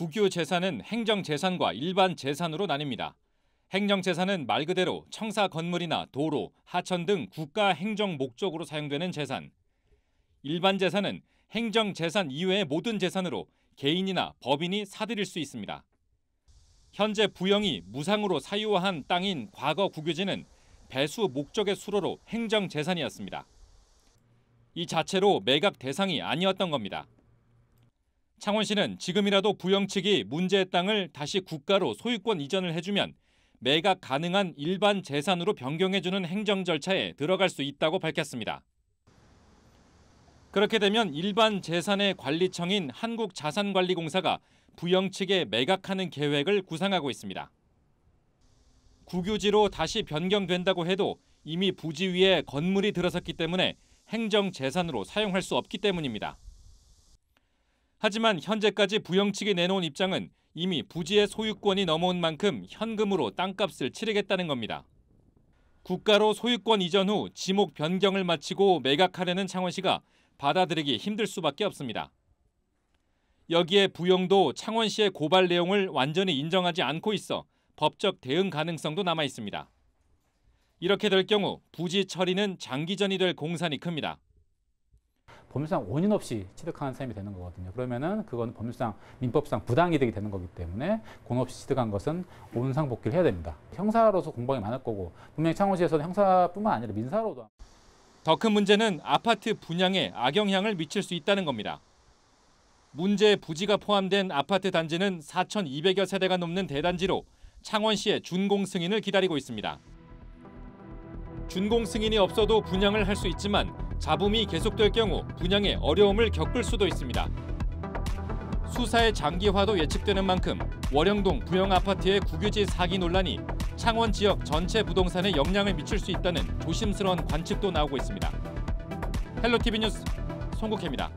국유 재산은 행정 재산과 일반 재산으로 나뉩니다. 행정 재산은 말 그대로 청사 건물이나 도로, 하천 등 국가 행정 목적으로 사용되는 재산. 일반 재산은 행정 재산 이외의 모든 재산으로 개인이나 법인이 사들일 수 있습니다. 현재 부영이 무상으로 사유화한 땅인 과거 국유지는 배수 목적의 수로로 행정 재산이었습니다. 이 자체로 매각 대상이 아니었던 겁니다. 창원시는 지금이라도 부영측이 문제의 땅을 다시 국가로 소유권 이전을 해주면 매각 가능한 일반 재산으로 변경해주는 행정 절차에 들어갈 수 있다고 밝혔습니다. 그렇게 되면 일반 재산의 관리청인 한국자산관리공사가 부영 측에 매각하는 계획을 구상하고 있습니다. 국유지로 다시 변경된다고 해도 이미 부지 위에 건물이 들어섰기 때문에 행정 재산으로 사용할 수 없기 때문입니다. 하지만 현재까지 부영측이 내놓은 입장은 이미 부지의 소유권이 넘어온 만큼 현금으로 땅값을 치르겠다는 겁니다. 국가로 소유권 이전 후 지목 변경을 마치고 매각하려는 창원시가 받아들이기 힘들 수밖에 없습니다. 여기에 부영도 창원시의 고발 내용을 완전히 인정하지 않고 있어 법적 대응 가능성도 남아 있습니다. 이렇게 될 경우 부지 처리는 장기전이 될 공산이 큽니다. 법률상 원인 없이 취득하는 셈이 되는 거거든요. 그러면은 그건 법률상 민법상 부당이득이 되는 거기 때문에 공 없이 취득한 것은 온상 복귀를 해야 됩니다. 형사로서 공방이 많을 거고 분명히 창원시에서는 형사뿐만 아니라 민사로도 더 큰 문제는 아파트 분양에 악영향을 미칠 수 있다는 겁니다. 문제 부지가 포함된 아파트 단지는 4,200여 세대가 넘는 대단지로 창원시의 준공 승인을 기다리고 있습니다. 준공 승인이 없어도 분양을 할 수 있지만 잡음이 계속될 경우 분양에 어려움을 겪을 수도 있습니다. 수사의 장기화도 예측되는 만큼 월영동 부영 아파트의 국유지 사기 논란이 창원 지역 전체 부동산에 영향을 미칠 수 있다는 조심스러운 관측도 나오고 있습니다. 헬로티비 뉴스 송국혜입니다.